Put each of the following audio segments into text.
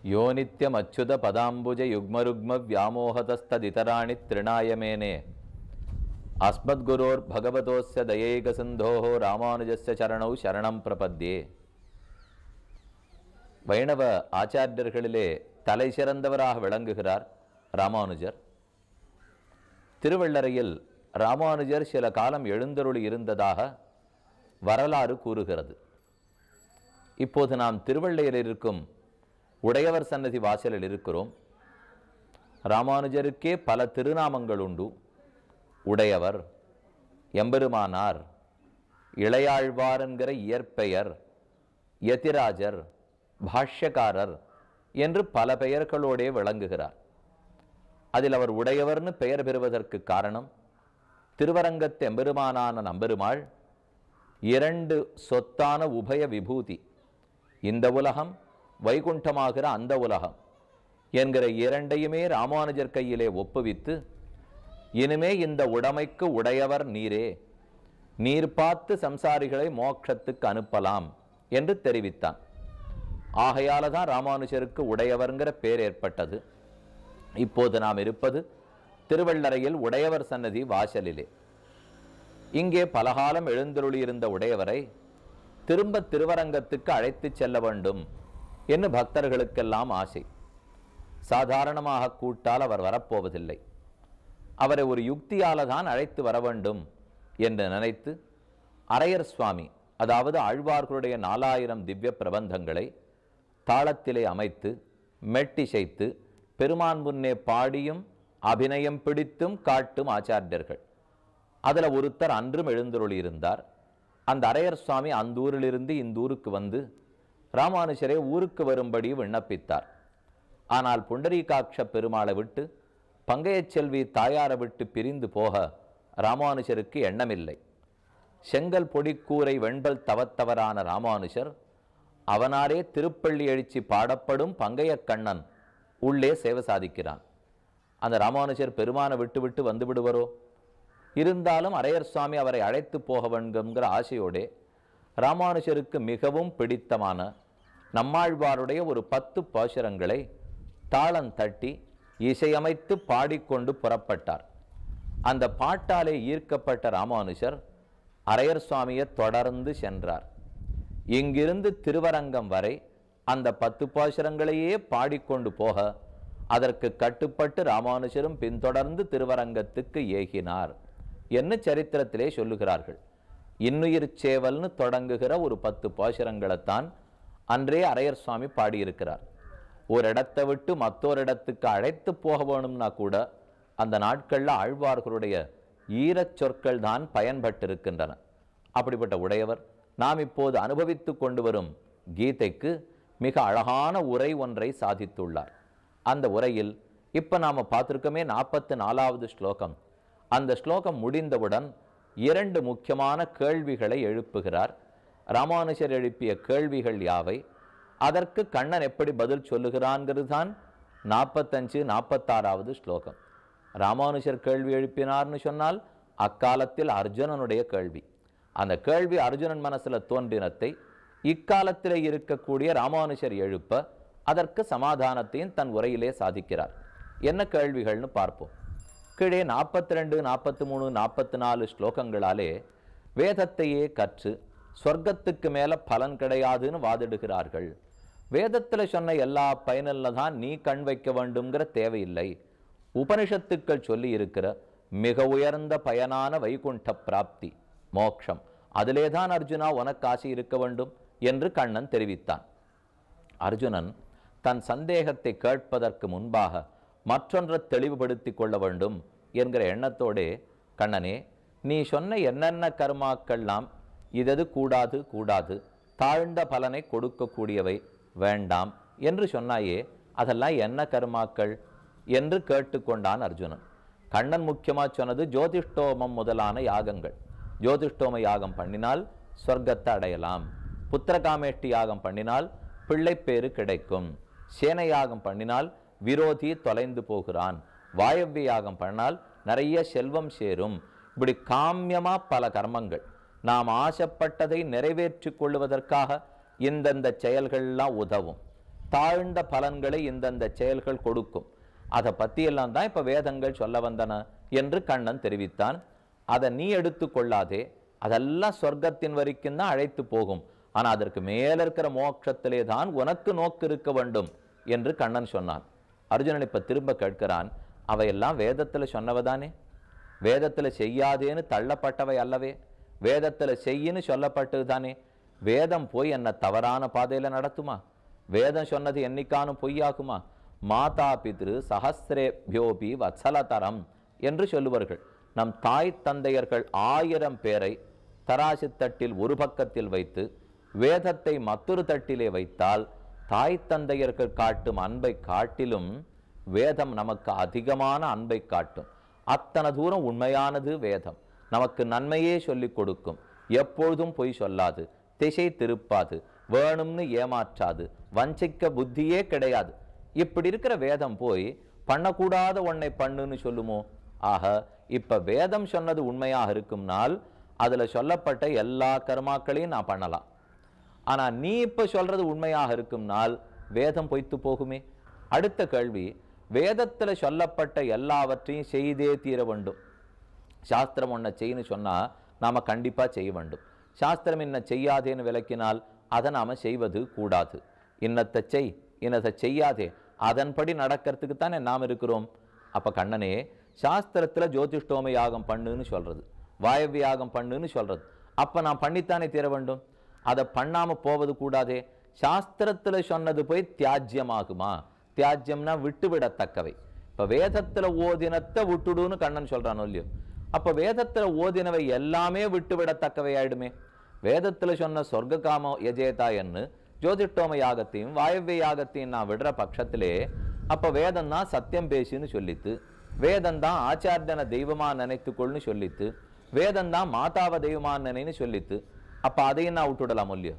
அச்சுத பதாம்புஜ யுக்மருக்ம పదాంబుజ యుగ్మరుగ్మ వ్యామోహతస్తదితరాణి తృణాయమేనే தயேக దయైకసింధో రామానుజస్య சரணௌ சரணம் பிரபத்தியே வைணவ ஆச்சாரியர்களிலே தலை சிறந்தவராக விளங்குகிறார் ராமானுஜர் திருவள்ளரையில் ராமானுஜர் சில காலம் எழுந்தருளி இருந்ததாக வரலாறு கூறுகிறது இப்போது நாம் திருவள்ளையில் இருக்கும் உடையவர் சன்னதி வாசலில் இருக்கிறோம் ராமானுஜருக்கே பல திருநாமங்கள் உண்டு உடையவர் எம்பெருமானார் இளையாழ்வார் என்கிற இயற்பெயர் யதிராஜர் பாஷ்யக்காரர் என்று பல பெயர்களோடே விளங்குகிறார் அதில் அவர் உடையவர்னு பெயர் பெறுவதற்கு காரணம் திருவரங்கத்து எம்பெருமானான நம்பெருமாள் இரண்டு சொத்தான உபய விபூதி இந்த உலகம் வைகுண்டமாகிற அந்த உலகம் என்கிற இரண்டையுமே ராமானுஜர் கையிலே ஒப்புவித்து இனிமே இந்த உடைமைக்கு உடையவர் நீரே நீர் பார்த்து சம்சாரிகளை மோட்சத்துக்கு அனுப்பலாம் என்று தெரிவித்தான் ஆகையால தான் ராமானுஜருக்கு உடையவர்ங்கிற பேர் ஏற்பட்டது இப்போது நாம் இருப்பது திருவள்ளரையில் உடையவர் சன்னதி வாசலிலே இங்கே பலகாலம் எழுந்தருளியிருந்த உடையவரை திரும்ப திருவரங்கத்துக்கு அழைத்துச் செல்ல வேண்டும் என்று பக்தர்களுக்கெல்லாம் ஆசை சாதாரணமாக கூட்டால் அவர் வரப்போவதில்லை அவரை ஒரு யுக்தியால் தான் அழைத்து வர வேண்டும் என்று நினைத்து அரையர் சுவாமி அதாவது ஆழ்வார்களுடைய நாலாயிரம் திவ்ய பிரபந்தங்களை தாளத்திலே அமைத்து மெட்டிசைத்து பெருமான் முன்னே பாடியும் அபிநயம் பிடித்தும் காட்டும் ஆச்சாரியர்கள் அதில் ஒருத்தர் அன்றும் எழுந்தருளியிருந்தார் அந்த அரையர் சுவாமி அந்த ஊரிலிருந்து இந்த ஊருக்கு வந்து ராமானுஜரை ஊருக்கு வரும்படி விண்ணப்பித்தார் ஆனால் புண்டரீகாட்ச பெருமாளை விட்டு பங்கையச்செல்வி தாயாரை விட்டு பிரிந்து போக ராமானுஜருக்கு எண்ணமில்லை செங்கல் பொடிக்கூரை வெண்பல் தவத்தவரான ராமானுஜர் அவனாரே திருப்பள்ளி எழுச்சி பாடப்படும் பங்கையக்கண்ணன் உள்ளே சேவை சாதிக்கிறான் அந்த ராமானுஜர் பெருமானை விட்டுவிட்டு வந்து விடுவரோ இருந்தாலும் அரையர் சுவாமி அவரை அழைத்து போக வேண்டும்ங்கிற ஆசையோடே ராமானுஜருக்கு மிகவும் பிடித்தமான நம்மாழ்வாருடைய ஒரு பத்து பாசுரங்களை தாளம் தட்டி இசையமைத்து பாடிக்கொண்டு புறப்பட்டார் அந்த பாட்டாலே ஈர்க்கப்பட்ட ராமானுஜர் அரையர் சுவாமியை தொடர்ந்து சென்றார் இங்கிருந்து திருவரங்கம் வரை அந்த பத்து பாசுரங்களையே பாடிக்கொண்டு போக அதற்கு கட்டுப்பட்டு ராமானுஜரும் பின்தொடர்ந்து திருவரங்கத்துக்கு ஏகினார் என்று சரித்திரத்திலே சொல்லுகிறார்கள் இன்னுயிர் சேவல்னு தொடங்குகிற ஒரு பத்து பாசுரங்களைத்தான் அன்றே அரையர் சுவாமி பாடியிருக்கிறார் ஒரு இடத்தை விட்டு மற்றொரு இடத்துக்கு அழைத்து போக வேணும்னா கூட அந்த நாட்களில் ஆழ்வார்களுடைய ஈரச் சொற்கள் தான் பயன்பட்டிருக்கின்றன அப்படிப்பட்ட உடையவர் நாம் இப்போது அனுபவித்து கொண்டு வரும் கீதைக்கு மிக அழகான உரை ஒன்றை சாதித்துள்ளார் அந்த உரையில் இப்போ நாம் பார்த்துருக்கோமே நாற்பத்து நாலாவது ஸ்லோகம் அந்த ஸ்லோகம் முடிந்தவுடன் இரண்டு முக்கியமான கேள்விகளை எழுப்புகிறார் ராமானுஜர் எழுப்பிய கேள்விகள் யாவை அதற்கு கண்ணன் எப்படி பதில் சொல்லுகிறான்கிறது தான் நாற்பத்தஞ்சு நாற்பத்தாறாவது ஸ்லோகம் ராமானுஜர் கேள்வி எழுப்பினார்னு சொன்னால் அக்காலத்தில் அர்ஜுனனுடைய கேள்வி அந்த கேள்வி அர்ஜுனன் மனசில் தோன்றினத்தை இக்காலத்தில் இருக்கக்கூடிய ராமானுஜர் எழுப்ப அதற்கு சமாதானத்தையும் தன் உரையிலே சாதிக்கிறார் என்ன கேள்விகள்னு பார்ப்போம் மக்களே நாற்பத்தி ரெண்டு நாற்பத்தி மூணு நாற்பத்தி நாலு ஸ்லோகங்களாலே வேதத்தையே கற்று சொர்க்கத்துக்கு மேலே பலன் கிடையாதுன்னு வாதிடுகிறார்கள் வேதத்தில் சொன்ன எல்லா பயனில் தான் நீ கண் வைக்க வேண்டுங்கிற தேவையில்லை உபனிஷத்துக்கள் சொல்லி இருக்கிற மிக உயர்ந்த பயனான வைகுண்ட பிராப்தி மோக்ஷம் அதிலே தான் அர்ஜுனா உனக்கு ஆசை இருக்க வேண்டும் என்று கண்ணன் தெரிவித்தான் அர்ஜுனன் தன் சந்தேகத்தை கேட்பதற்கு முன்பாக மற்றொன்றை தெளிவுபடுத்தி கொள்ள வேண்டும் என்கிற எண்ணத்தோடு கண்ணனே நீ சொன்ன என்னென்ன கருமாக்கள்லாம் இதது கூடாது கூடாது தாழ்ந்த பலனை கொடுக்கக்கூடியவை வேண்டாம் என்று சொன்னாயே அதெல்லாம் என்ன கருமாக்கள் என்று கேட்டுக்கொண்டான் அர்ஜுனன் கண்ணன் முக்கியமாக சொன்னது ஜோதிஷ்டோமம் முதலான யாகங்கள் ஜோதிஷ்டோம யாகம் பண்ணினால் சொர்க்கத்தை அடையலாம் புத்திரகாமேஷ்டி யாகம் பண்ணினால் பிள்ளைப்பேறு கிடைக்கும் சேனை யாகம் பண்ணினால் விரோதி தொலைந்து போகிறான் வாயவ்ய யாகம் பண்ணால் நிறைய செல்வம் சேரும் இப்படி காமியமாக பல கர்மங்கள் நாம் ஆசைப்பட்டதை நிறைவேற்றி கொள்வதற்காக இந்தந்த செயல்கள்லாம் உதவும் தாழ்ந்த பலன்களை இந்தந்த செயல்கள் கொடுக்கும் அதை பற்றியெல்லாம் தான் இப்போ வேதங்கள் சொல்ல வந்தன என்று கண்ணன் தெரிவித்தான் அதை நீ எடுத்து கொள்ளாதே அதெல்லாம் சொர்க்கத்தின் வரைக்கும் தான் அழைத்து போகும் ஆனால் அதற்கு மேலே இருக்கிற மோட்சத்திலே தான் உனக்கு நோக்கு இருக்க வேண்டும் என்று கண்ணன் சொன்னான் அர்ஜுனன் இப்போ திரும்ப கேட்கிறான் அவையெல்லாம் வேதத்தில் சொன்னவதானே வேதத்தில் செய்யாதேன்னு தள்ளப்பட்டவை அல்லவே வேதத்தில் செய்யின்னு சொல்லப்பட்டது தானே வேதம் போய் என்னை தவறான பாதையில் நடத்துமா வேதம் சொன்னது என்னைக்கானும் பொய்யாகுமா மாதா பித்ரு சஹசிரேபியோபி வத்சலதரம் என்று சொல்லுவார்கள் நம் தாய் தந்தையர்கள் ஆயிரம் பேரை தராசு தட்டில் ஒரு பக்கத்தில் வைத்து வேதத்தை மற்றொரு தட்டிலே வைத்தால் தாய் தந்தையருக்கு காட்டும் அன்பை காட்டிலும் வேதம் நமக்கு அதிகமான அன்பை காட்டும் அத்தனை தூரம் உண்மையானது வேதம் நமக்கு நன்மையே சொல்லிக் கொடுக்கும் எப்பொழுதும் பொய் சொல்லாது திசை திருப்பாது வேணும்னு ஏமாற்றாது வஞ்சிக்க புத்தியே கிடையாது இப்படி இருக்கிற வேதம் போய் பண்ணக்கூடாத ஒன்றை பண்ணுன்னு சொல்லுமோ ஆக இப்போ வேதம் சொன்னது உண்மையாக இருக்கும்னால் அதில் சொல்லப்பட்ட எல்லா கர்மாக்களையும் நான் பண்ணலாம் ஆனால் நீ இப்போ சொல்கிறது உண்மையாக இருக்கும்னால் வேதம் பொய்த்து போகுமே அடுத்த கேள்வி வேதத்தில் சொல்லப்பட்ட எல்லாவற்றையும் செய்தே தீர வேண்டும் சாஸ்திரம் ஒன்றை செய்யன்னு சொன்னால் நாம் கண்டிப்பாக செய்ய வேண்டும் சாஸ்திரம் என்ன செய்யாதேன்னு விளக்கினால் அதை நாம் செய்வது கூடாது இன்னத்தை செய் இன்னதை செய்யாதே அதன்படி நடக்கிறதுக்கு தானே நாம் இருக்கிறோம் அப்போ கண்ணனே சாஸ்திரத்தில் ஜோதிஷ்டோம யாகம் பண்ணுன்னு சொல்கிறது வாயவியாகம் பண்ணுன்னு சொல்கிறது அப்போ நான் பண்ணித்தானே தீர வேண்டும் அதை பண்ணாமல் போவது கூடாது சாஸ்திரத்தில் சொன்னது போய் தியாஜ்யமாகுமா தியாஜ்யம்னா விட்டுவிடத்தக்கவை இப்போ வேதத்தில் ஓதினத்தை விட்டுடுன்னு கண்ணன் சொல்கிறானோ இல்லையோ அப்போ வேதத்தில் ஓதினவை எல்லாமே விட்டுவிடத்தக்கவை ஆயிடுமே வேதத்தில் சொன்ன சொர்க்க காம எஜேதா என்று ஜோதிட்டோம யாகத்தையும் வாயவ்ய யாகத்தையும் நான் விடுற பட்சத்திலே அப்போ வேதம் தான் சத்தியம் பேசின்னு சொல்லித்து வேதம் தான் ஆச்சாரியனை தெய்வமாக நினைத்துக்கொள்னு சொல்லித்து வேதம் தான் மாதாவை தெய்வமாக நினைன்னு சொல்லித்து அப்போ அதையும் நான் விட்டுடலாம் இல்லையோ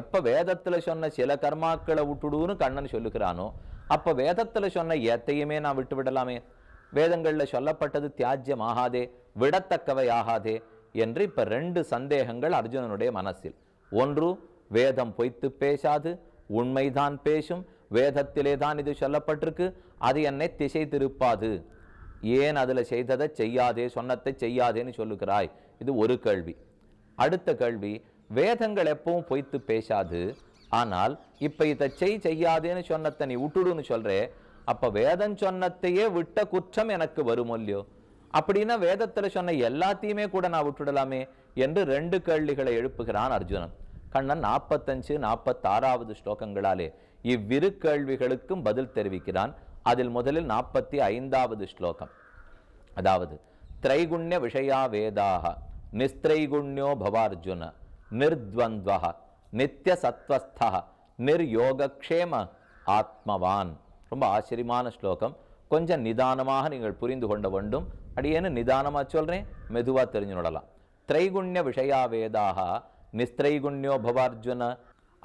எப்போ வேதத்தில் சொன்ன சில கர்மாக்களை விட்டுடுன்னு கண்ணன் சொல்லுகிறானோ அப்போ வேதத்தில் சொன்ன எத்தையுமே நான் விட்டு விடலாமே வேதங்களில் சொல்லப்பட்டது தியாஜ்யம் ஆகாதே விடத்தக்கவை ஆகாதே என்று இப்போ ரெண்டு சந்தேகங்கள் அர்ஜுனனுடைய மனசில் ஒன்று வேதம் பொய்த்து பேசாது உண்மைதான் பேசும் வேதத்திலே தான் இது சொல்லப்பட்டிருக்கு அது என்னை திசை திருப்பாது ஏன் அதில் செய்ததை செய்யாதே சொன்னத்தை செய்யாதேன்னு சொல்லுகிறாய் இது ஒரு கேள்வி அடுத்த கேள்வி வேதங்கள் எப்பவும் பொய்த்து பேசாது ஆனால் இப்போ இதை செய் செய்யாதேன்னு சொன்னத்தை நீ விட்டுடுன்னு சொல்கிறே அப்போ வேதம் சொன்னத்தையே விட்ட குற்றம் எனக்கு வருமோ இல்லையோ அப்படின்னா வேதத்தில் சொன்ன எல்லாத்தையுமே கூட நான் விட்டுடலாமே என்று ரெண்டு கேள்விகளை எழுப்புகிறான் அர்ஜுனன் கண்ணன் நாற்பத்தஞ்சு நாற்பத்தாறாவது ஸ்லோகங்களாலே இவ்விரு கேள்விகளுக்கும் பதில் தெரிவிக்கிறான் அதில் முதலில் நாற்பத்தி ஐந்தாவது ஸ்லோகம் அதாவது திரைகுண்ய விஷயா வேதாக நிஸ்திரைகுண்யோ பவார்ஜுன நிர்த்வந்த்வ நித்திய சத்வஸ்த நிர்யோகக்ஷேம ஆத்மவான் ரொம்ப ஆச்சரியமான ஸ்லோகம் கொஞ்சம் நிதானமாக நீங்கள் புரிந்து கொண்ட வேண்டும் அடியேன்னு நிதானமாக சொல்கிறேன் மெதுவாக தெரிஞ்சு திரைகுண்ய விஷயா வேதாக நிஸ்திரைகுண்யோ பவார்ஜுன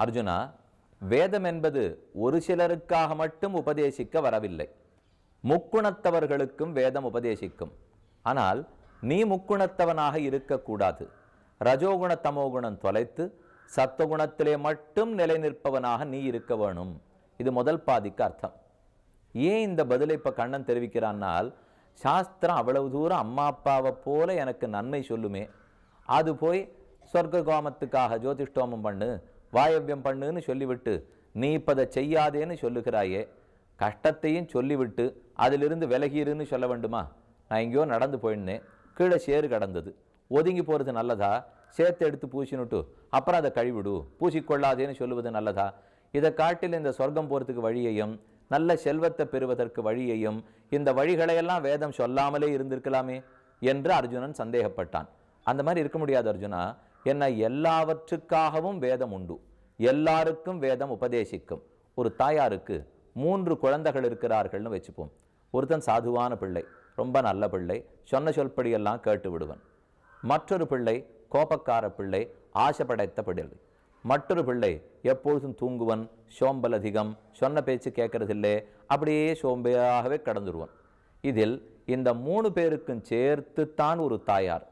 அர்ஜுனா வேதம் என்பது ஒரு சிலருக்காக மட்டும் உபதேசிக்க வரவில்லை முக்குணத்தவர்களுக்கும் வேதம் உபதேசிக்கும் ஆனால் நீ முக்குணத்தவனாக இருக்கக்கூடாது ரஜோகுண தமோகுணம் தொலைத்து சத்துவகுணத்திலே மட்டும் நிலை நிற்பவனாக நீ இருக்க வேணும் இது முதல் பாதிக்கு அர்த்தம் ஏன் இந்த பதிலை இப்போ கண்ணன் தெரிவிக்கிறான்னால் சாஸ்திரம் அவ்வளவு தூரம் அம்மா அப்பாவை போல எனக்கு நன்மை சொல்லுமே அது போய் சொர்க்க கோமத்துக்காக ஜோதிஷ்டோமம் பண்ணு வாயவியம் பண்ணுன்னு சொல்லிவிட்டு நீ இப்போ அதை செய்யாதேன்னு சொல்லுகிறாயே கஷ்டத்தையும் சொல்லிவிட்டு அதிலிருந்து விலகிருன்னு சொல்ல வேண்டுமா நான் எங்கேயோ நடந்து போயிருந்தேன் கீழே சேறு கடந்தது ஒதுங்கி போகிறது நல்லதா சேர்த்து எடுத்து பூசினுட்டு அப்புறம் அதை கழிவிடு பூசிக்கொள்ளாதேன்னு சொல்லுவது நல்லதா இதை காட்டில் இந்த சொர்க்கம் போகிறதுக்கு வழியையும் நல்ல செல்வத்தை பெறுவதற்கு வழியையும் இந்த வழிகளையெல்லாம் வேதம் சொல்லாமலே இருந்திருக்கலாமே என்று அர்ஜுனன் சந்தேகப்பட்டான் அந்த மாதிரி இருக்க முடியாது அர்ஜுனா என்ன எல்லாவற்றுக்காகவும் வேதம் உண்டு எல்லாருக்கும் வேதம் உபதேசிக்கும் ஒரு தாயாருக்கு மூன்று குழந்தைகள் இருக்கிறார்கள்னு வச்சுப்போம் ஒருத்தன் சாதுவான பிள்ளை ரொம்ப நல்ல பிள்ளை சொன்ன சொல்படியெல்லாம் கேட்டு விடுவன் மற்றொரு பிள்ளை கோபக்கார பிள்ளை ஆசைப்படைத்த பிள்ளை மற்றொரு பிள்ளை எப்பொழுதும் தூங்குவன் சோம்பல் அதிகம் சொன்ன பேச்சு கேட்கறதில்லே அப்படியே சோம்பையாகவே கடந்துருவன் இதில் இந்த மூணு பேருக்கும் சேர்த்து தான் ஒரு தாயார்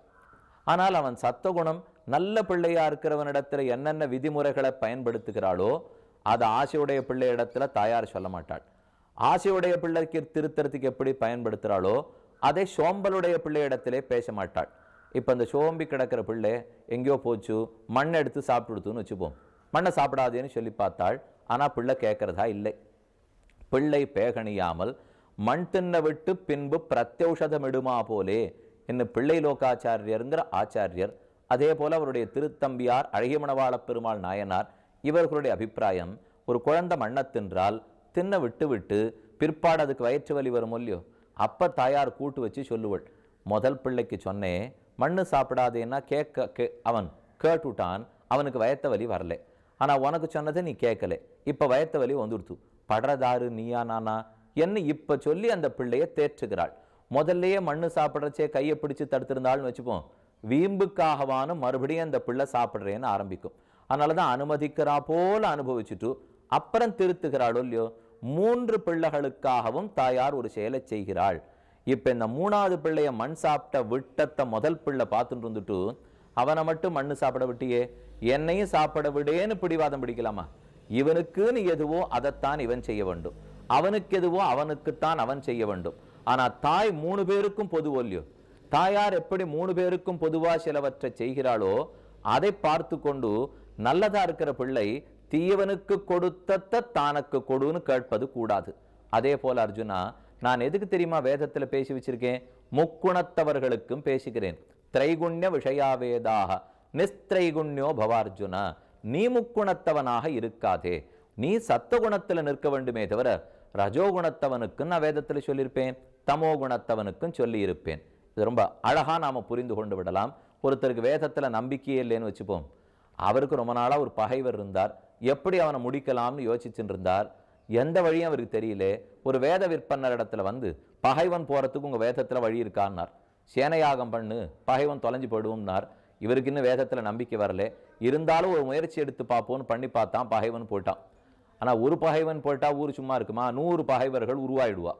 ஆனால் அவன் சத்தகுணம் நல்ல பிள்ளையாக இருக்கிறவனிடத்தில் என்னென்ன விதிமுறைகளை பயன்படுத்துகிறாளோ அதை ஆசையுடைய பிள்ளை இடத்துல தாயார் சொல்ல மாட்டாள் ஆசையுடைய பிள்ளைக்கு திருத்தறத்துக்கு எப்படி பயன்படுத்துகிறாளோ அதை சோம்பலுடைய பிள்ளையிடத்திலே பேச மாட்டாள் இப்போ இந்த சோம்பி கிடக்கிற பிள்ளை எங்கேயோ போச்சு மண்ணை எடுத்து சாப்பிட்டுடுத்துன்னு வச்சுப்போம் மண்ணை சாப்பிடாதேன்னு சொல்லி பார்த்தாள் ஆனால் பிள்ளை கேட்குறதா இல்லை பிள்ளை பேகணியாமல் மண் தின்ன விட்டு பின்பு பிரத்யௌஷதமிடுமா போலே என்ன பிள்ளை லோகாச்சாரியருங்கிற ஆச்சாரியர் அதே போல் அவருடைய திருத்தம்பியார் அழகிய பெருமாள் நாயனார் இவர்களுடைய அபிப்பிராயம் ஒரு குழந்தை மண்ணை தின்றால் தின்ன விட்டு விட்டு பிற்பாடு அதுக்கு வயிற்று வலி வரும் இல்லையோ அப்போ தாயார் கூட்டு வச்சு சொல்லுவள் முதல் பிள்ளைக்கு சொன்னேன் மண்ணு சாப்பிடாதேன்னா கேட்க கே அவன் கேட்டுவிட்டான் அவனுக்கு வயத்த வலி வரல ஆனால் உனக்கு சொன்னதை நீ கேட்கல இப்போ வயத்த வலி வந்துடுத்து படுறதாரு நீயா நானா என்ன இப்போ சொல்லி அந்த பிள்ளையை தேற்றுகிறாள் முதல்லையே மண்ணு சாப்பிட்றச்சே கையை பிடிச்சி தடுத்திருந்தாள்னு வச்சுப்போம் வீம்புக்காகவானும் மறுபடியும் அந்த பிள்ளை சாப்பிட்றேன்னு ஆரம்பிக்கும் அதனால தான் அனுமதிக்கிறா போல அனுபவிச்சுட்டு அப்புறம் திருத்துகிறாளோ இல்லையோ மூன்று பிள்ளைகளுக்காகவும் தாயார் ஒரு செயலை செய்கிறாள் இப்போ இந்த மூணாவது பிள்ளைய மண் சாப்பிட்ட விட்டத்தை முதல் பிள்ளை பார்த்துட்டு இருந்துட்டு அவனை மட்டும் மண்ணு சாப்பிட விட்டியே என்னையும் சாப்பிட விடேன்னு பிடிவாதம் பிடிக்கலாமா இவனுக்குன்னு எதுவோ அதைத்தான் இவன் செய்ய வேண்டும் அவனுக்கு எதுவோ அவனுக்குத்தான் அவன் செய்ய வேண்டும் ஆனால் தாய் மூணு பேருக்கும் பொதுவல்லியோ தாயார் எப்படி மூணு பேருக்கும் பொதுவாக சிலவற்றை செய்கிறாளோ அதை பார்த்து கொண்டு நல்லதாக இருக்கிற பிள்ளை தீயவனுக்கு கொடுத்தத்த தானக்கு கொடுன்னு கேட்பது கூடாது அதே போல அர்ஜுனா நான் எதுக்கு தெரியுமா வேதத்தில் பேசி வச்சிருக்கேன் முக்குணத்தவர்களுக்கும் பேசுகிறேன் திரைகுண்ய விஷயாவேதாக நிஸ்திரைகுண்யோ பவார்ஜுனா நீ முக்குணத்தவனாக இருக்காதே நீ சத்தகுணத்தில் நிற்க வேண்டுமே தவிர ரஜோகுணத்தவனுக்கும் நான் வேதத்தில் சொல்லியிருப்பேன் தமோ குணத்தவனுக்கும் சொல்லியிருப்பேன் இது ரொம்ப அழகாக நாம் புரிந்து கொண்டு விடலாம் ஒருத்தருக்கு வேதத்தில் நம்பிக்கையே இல்லைன்னு வச்சுப்போம் அவருக்கு ரொம்ப நாளாக ஒரு பகைவர் இருந்தார் எப்படி அவனை முடிக்கலாம்னு யோசிச்சுருந்தார் இருந்தார் எந்த வழியும் அவருக்கு தெரியல ஒரு வேத விற்பனர் இடத்துல வந்து பகைவன் போகிறதுக்கு உங்கள் வேதத்தில் வழி இருக்கான்னார் சேனையாகம் பண்ணு பகைவன் தொலைஞ்சு போடுவோம்னார் இவருக்கு இன்னும் வேதத்தில் நம்பிக்கை வரல இருந்தாலும் ஒரு முயற்சி எடுத்து பார்ப்போன்னு பண்ணி பார்த்தான் பகைவன் போயிட்டான் ஆனால் ஒரு பகைவன் போயிட்டால் ஊர் சும்மா இருக்குமா நூறு பகைவர்கள் உருவாயிடுவா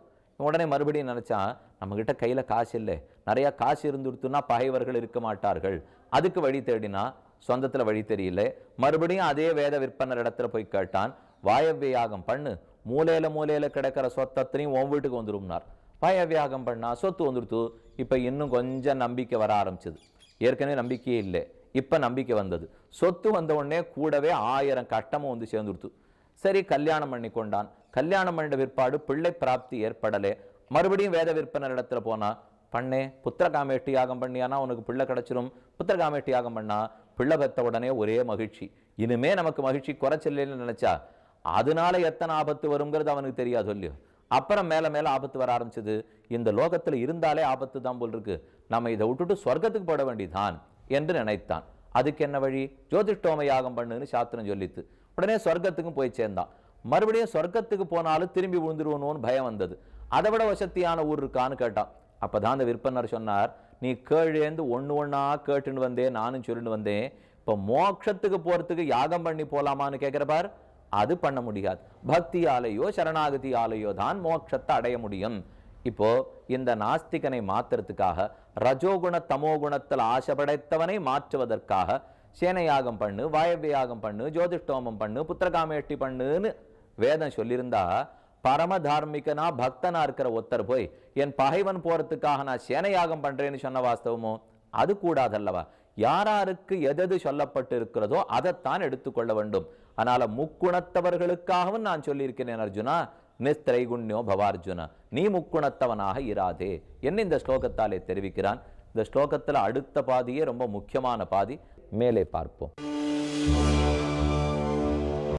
உடனே மறுபடியும் நினச்சான் நம்மக்கிட்ட கையில் காசு இல்லை நிறையா காசு இருந்துடுத்துன்னா பகைவர்கள் இருக்க மாட்டார்கள் அதுக்கு வழி தேடினா சொந்தத்தில் வழி தெரியல மறுபடியும் அதே வேத விற்பனர் இடத்துல போய் கேட்டான் வாயவியாகம் பண்ணு மூலையில் மூலையில் கிடக்கிற சொத்தத்திலையும் உன் வீட்டுக்கு வந்துடும்னார் வாயவியாகம் பண்ணா சொத்து வந்துடுத்து இப்போ இன்னும் கொஞ்சம் நம்பிக்கை வர ஆரம்பிச்சது ஏற்கனவே நம்பிக்கையே இல்லை இப்போ நம்பிக்கை வந்தது சொத்து வந்த உடனே கூடவே ஆயிரம் கட்டமும் வந்து சேர்ந்துடுத்து சரி கல்யாணம் பண்ணி கொண்டான் கல்யாணம் பண்ண விற்பாடு பிள்ளை பிராப்தி ஏற்படலே மறுபடியும் வேத விற்பனர் இடத்துல போனால் பண்ணே புத்திரகாமேட்டி யாகம் பண்ணியானா உனக்கு பிள்ளை கிடச்சிரும் புத்திரகாமேட்டி யாகம் பண்ணால் பிள்ளை பெத்த உடனே ஒரே மகிழ்ச்சி இனிமே நமக்கு மகிழ்ச்சி குறைச்சில்லைன்னு நினச்சா அதனால எத்தனை ஆபத்து வருங்கிறது அவனுக்கு தெரியாது சொல்லியும் அப்புறம் மேலே மேலே ஆபத்து வர ஆரம்பிச்சது இந்த லோகத்தில் இருந்தாலே ஆபத்து தான் போல் இருக்கு நம்ம இதை விட்டுட்டு சொர்க்கத்துக்கு போட வேண்டிதான் என்று நினைத்தான் அதுக்கு என்ன வழி ஜோதிஷ்டோம யாகம் பண்ணுன்னு சாஸ்திரம் சொல்லித்து உடனே சொர்க்கத்துக்கும் போய் சேர்ந்தான் மறுபடியும் சொர்க்கத்துக்கு போனாலும் திரும்பி விழுந்துருவணும்னு பயம் வந்தது அதை விட வசத்தியான ஊர் இருக்கான்னு கேட்டான் அப்போ தான் அந்த விற்பனர் சொன்னார் நீ கேழேந்து ஒன்று ஒன்றா கேட்டுன்னு வந்தேன் நானும் சொல்லிட்டு வந்தேன் இப்போ மோட்சத்துக்கு போகிறதுக்கு யாகம் பண்ணி போகலாமான்னு கேட்குறப்பார் அது பண்ண முடியாது பக்தியாலேயோ ஆலையோ சரணாகதி ஆலையோ தான் மோட்சத்தை அடைய முடியும் இப்போ இந்த நாஸ்திகனை மாற்றுறதுக்காக ரஜோகுண தமோகுணத்தில் ஆசை படைத்தவனை மாற்றுவதற்காக சேனையாகம் பண்ணு வாயவியாகம் பண்ணு ஜோதிஷ்டோமம் பண்ணு புத்திரகாமேட்டி பண்ணுன்னு வேதம் சொல்லியிருந்தா பரமதார்மிகனா பக்தனா இருக்கிற ஒத்தர் போய் என் பகைவன் போறதுக்காக நான் சேனையாகம் பண்றேன்னு சொன்ன வாஸ்தவமோ அது கூடாதல்லவா யாராருக்கு எதெது சொல்லப்பட்டு இருக்கிறதோ அதைத்தான் எடுத்துக்கொள்ள வேண்டும் அதனால முக்குணத்தவர்களுக்காகவும் நான் சொல்லியிருக்கிறேன் அர்ஜுனா நிஸ்திரைகுண்யோ பவார்ஜுனா நீ முக்குணத்தவனாக இராதே என்ன இந்த ஸ்லோகத்தாலே தெரிவிக்கிறான் இந்த ஸ்லோகத்தில் அடுத்த பாதியே ரொம்ப முக்கியமான பாதி மேலே பார்ப்போம்